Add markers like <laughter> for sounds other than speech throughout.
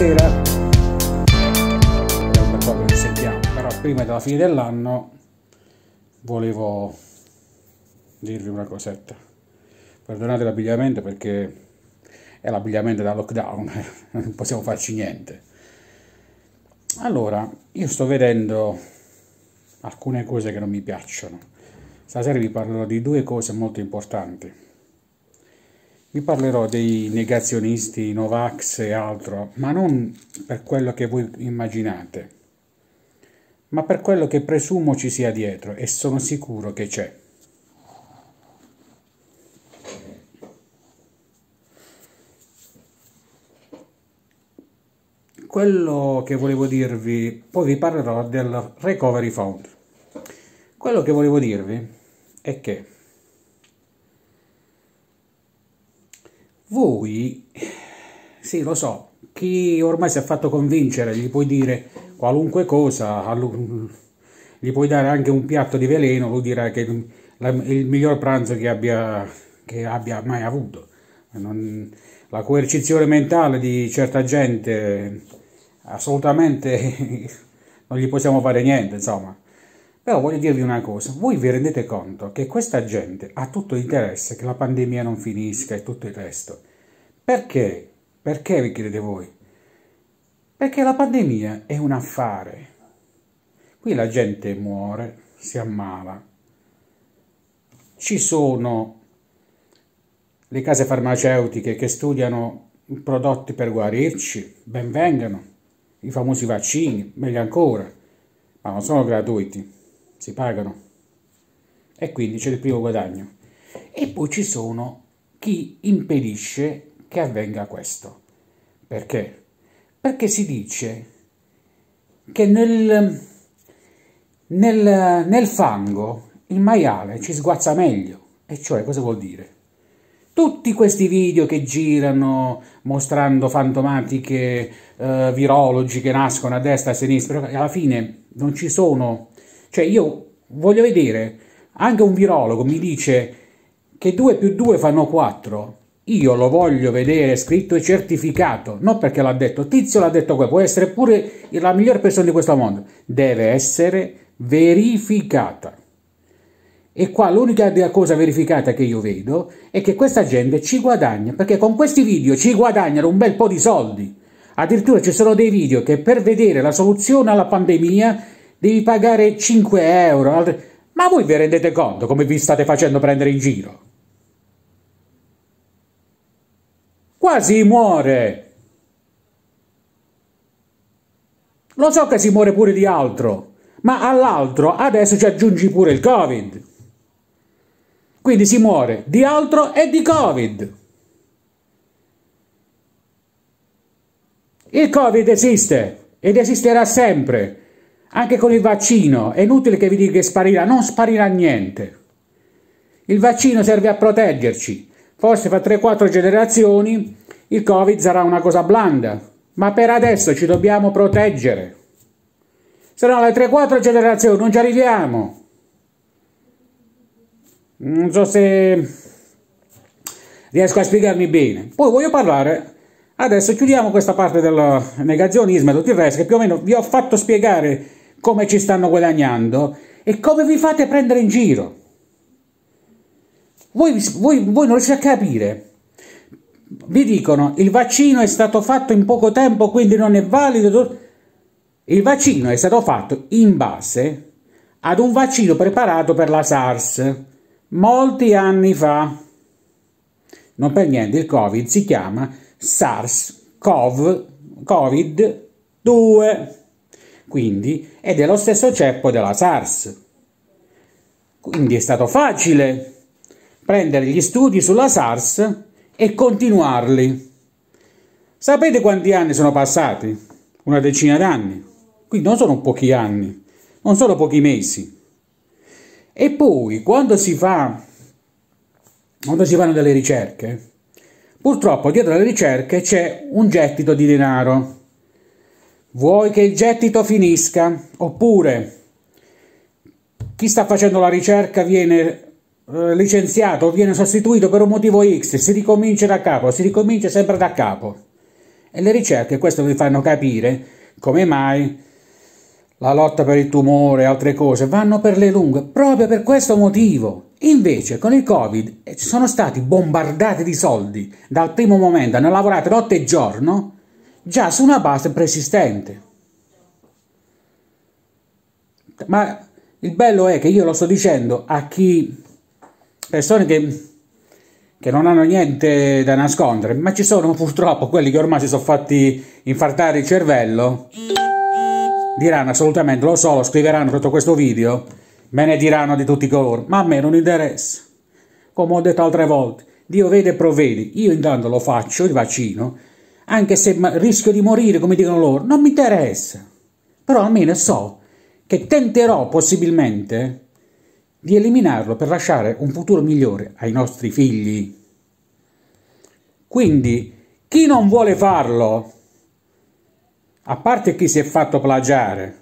buonasera. È un bel po' che non sentiamo, però prima della fine dell'anno volevo dirvi una cosetta. Perdonate l'abbigliamento perché è l'abbigliamento da lockdown, <laughs> non possiamo farci niente. Allora, io sto vedendo alcune cose che non mi piacciono. Stasera vi parlerò di due cose molto importanti vi parlerò dei negazionisti, Novax e altro, ma non per quello che voi immaginate, ma per quello che presumo ci sia dietro e sono sicuro che c'è. Quello che volevo dirvi, poi vi parlerò del Recovery Fund. Quello che volevo dirvi è che Voi, sì lo so, chi ormai si è fatto convincere, gli puoi dire qualunque cosa, gli puoi dare anche un piatto di veleno, lui dirà che è il miglior pranzo che abbia, che abbia mai avuto. Non, la coercizione mentale di certa gente assolutamente <laughs> non gli possiamo fare niente, insomma. Però voglio dirvi una cosa, voi vi rendete conto che questa gente ha tutto interesse che la pandemia non finisca e tutto il resto. Perché? Perché vi chiedete voi? Perché la pandemia è un affare. Qui la gente muore, si ammala. Ci sono le case farmaceutiche che studiano prodotti per guarirci, ben vengano. I famosi vaccini, meglio ancora, ma non sono gratuiti si pagano. E quindi c'è il primo guadagno. E poi ci sono chi impedisce che avvenga questo. Perché? Perché si dice che nel, nel, nel fango il maiale ci sguazza meglio. E cioè cosa vuol dire? tutti questi video che girano mostrando fantomatiche eh, virologi che nascono a destra e a sinistra, alla fine non ci sono cioè io voglio vedere, anche un virologo mi dice che 2 più 2 fanno 4. Io lo voglio vedere scritto e certificato, non perché l'ha detto Tizio, l'ha detto qua, può essere pure la miglior persona di questo mondo, deve essere verificata. E qua l'unica cosa verificata che io vedo è che questa gente ci guadagna, perché con questi video ci guadagnano un bel po' di soldi. Addirittura ci sono dei video che per vedere la soluzione alla pandemia devi pagare 5 euro. Altre... Ma voi vi rendete conto come vi state facendo prendere in giro? Quasi muore! Lo so che si muore pure di altro, ma all'altro adesso ci aggiungi pure il Covid. Quindi si muore di altro e di Covid. Il Covid esiste ed esisterà sempre. Anche con il vaccino è inutile che vi dica che sparirà, non sparirà niente. Il vaccino serve a proteggerci. Forse fra 3-4 generazioni il Covid sarà una cosa blanda, ma per adesso ci dobbiamo proteggere. Se no, le 3-4 generazioni non ci arriviamo. Non so se riesco a spiegarmi bene. Poi voglio parlare. Adesso chiudiamo questa parte del negazionismo e tutto il resto, che più o meno vi ho fatto spiegare come ci stanno guadagnando e come vi fate prendere in giro. Voi, voi, voi non riuscite a capire. Vi dicono il vaccino è stato fatto in poco tempo, quindi non è valido. Il vaccino è stato fatto in base ad un vaccino preparato per la SARS molti anni fa. Non per niente il Covid si chiama SARS-CoV-COVID 2 quindi, è dello stesso ceppo della SARS. Quindi è stato facile prendere gli studi sulla SARS e continuarli. Sapete quanti anni sono passati? Una decina d'anni. Quindi non sono pochi anni, non sono pochi mesi. E poi, quando si, fa, quando si fanno delle ricerche, purtroppo dietro alle ricerche c'è un gettito di denaro Vuoi che il gettito finisca? Oppure chi sta facendo la ricerca viene eh, licenziato, viene sostituito per un motivo X, si ricomincia da capo, si ricomincia sempre da capo. E le ricerche questo vi fanno capire come mai la lotta per il tumore e altre cose vanno per le lunghe proprio per questo motivo. Invece con il Covid eh, ci sono stati bombardati di soldi dal primo momento, hanno lavorato notte e giorno già su una base preesistente. Ma il bello è che io lo sto dicendo a chi, persone che, che non hanno niente da nascondere, ma ci sono purtroppo quelli che ormai si sono fatti infartare il cervello, diranno assolutamente, lo so, lo scriveranno sotto questo video, me ne diranno di tutti i colori, ma a me non interessa. Come ho detto altre volte, Dio vede e provvede, io intanto lo faccio, il vaccino, anche se rischio di morire, come dicono loro, non mi interessa. Però almeno so che tenterò possibilmente di eliminarlo per lasciare un futuro migliore ai nostri figli. Quindi, chi non vuole farlo, a parte chi si è fatto plagiare,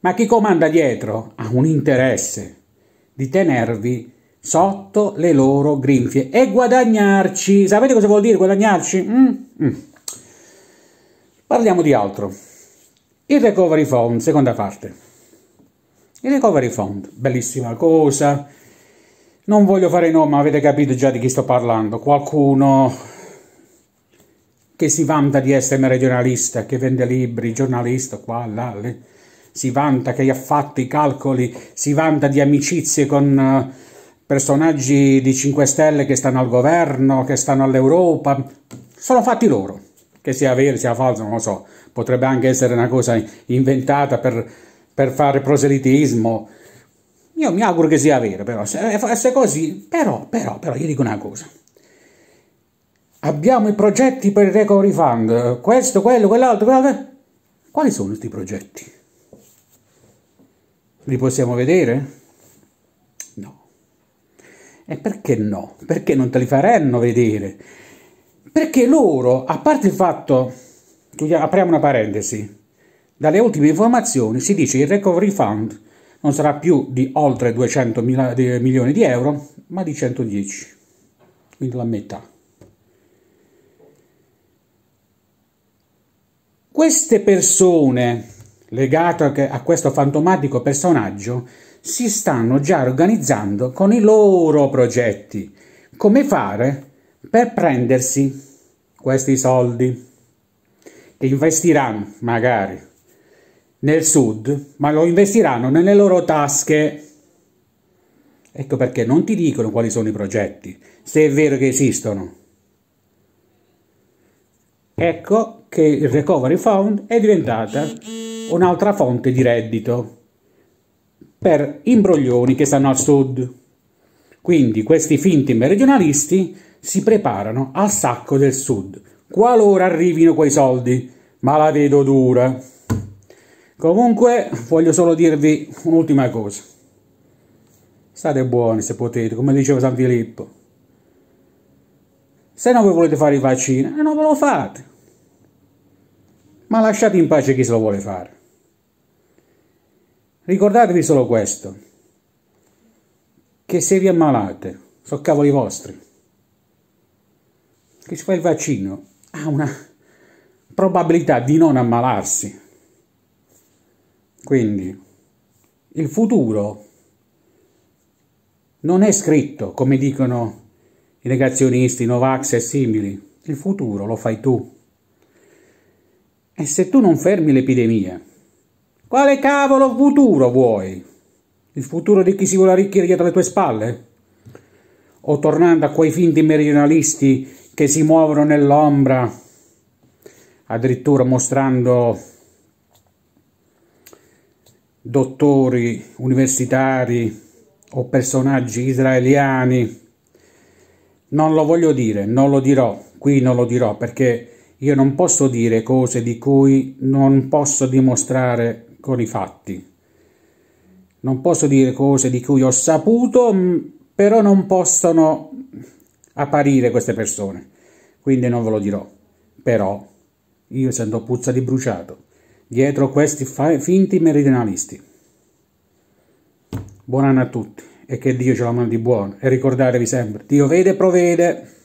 ma chi comanda dietro ha un interesse di tenervi sotto le loro grinfie e guadagnarci. Sapete cosa vuol dire guadagnarci? Mm? Mm. Parliamo di altro. Il Recovery Fund, seconda parte. Il Recovery Fund, bellissima cosa. Non voglio fare nome, avete capito già di chi sto parlando. Qualcuno che si vanta di essere regionalista, che vende libri, giornalista, qua, là, lì. si vanta che ha fatto i calcoli, si vanta di amicizie con eh, personaggi di 5 Stelle che stanno al governo, che stanno all'Europa. Sono fatti loro che sia vero, sia falso, non lo so, potrebbe anche essere una cosa inventata per, per fare proselitismo. Io mi auguro che sia vero, però, se fosse eh, così, però, però, però, io dico una cosa. Abbiamo i progetti per il recovery fund, questo, quello, quell'altro, quell'altro. Quali sono questi progetti? Li possiamo vedere? No. E perché no? Perché non te li faranno vedere? Perché loro, a parte il fatto, apriamo una parentesi, dalle ultime informazioni si dice che il recovery fund non sarà più di oltre 200 mila, milioni di euro, ma di 110, quindi la metà. Queste persone legate a questo fantomatico personaggio si stanno già organizzando con i loro progetti. Come fare per prendersi questi soldi che investiranno magari nel sud, ma lo investiranno nelle loro tasche. Ecco perché non ti dicono quali sono i progetti, se è vero che esistono. Ecco che il Recovery Fund è diventata un'altra fonte di reddito per imbroglioni che stanno al sud. Quindi questi finti meridionalisti si preparano al sacco del sud, qualora arrivino quei soldi, ma la vedo dura. Comunque voglio solo dirvi un'ultima cosa. State buoni se potete, come diceva San Filippo. Se non voi volete fare i vaccini, eh, non ve lo fate. Ma lasciate in pace chi se lo vuole fare. Ricordatevi solo questo, che se vi ammalate, sono cavoli vostri che si fa il vaccino ha una probabilità di non ammalarsi. Quindi il futuro non è scritto, come dicono i negazionisti, i Novax e simili. Il futuro lo fai tu. E se tu non fermi l'epidemia, quale cavolo futuro vuoi? Il futuro di chi si vuole arricchire dietro le tue spalle? O tornando a quei finti meridionalisti che si muovono nell'ombra, addirittura mostrando dottori universitari o personaggi israeliani. Non lo voglio dire, non lo dirò, qui non lo dirò perché io non posso dire cose di cui non posso dimostrare con i fatti. Non posso dire cose di cui ho saputo, però non possono apparire queste persone, quindi non ve lo dirò. Però io sento puzza di bruciato dietro questi finti meridionalisti. Buon anno a tutti e che Dio ce la mandi buono e ricordatevi sempre, Dio vede e provvede.